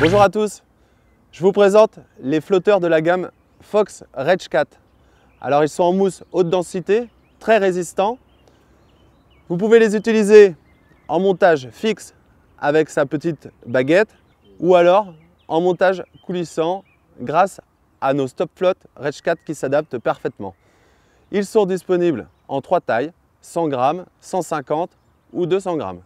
Bonjour à tous, je vous présente les flotteurs de la gamme Fox Redcat. Cat. Alors ils sont en mousse haute densité, très résistants. Vous pouvez les utiliser en montage fixe avec sa petite baguette ou alors en montage coulissant grâce à nos stop float Redcat Cat qui s'adaptent parfaitement. Ils sont disponibles en trois tailles, 100 grammes, 150 ou 200 grammes.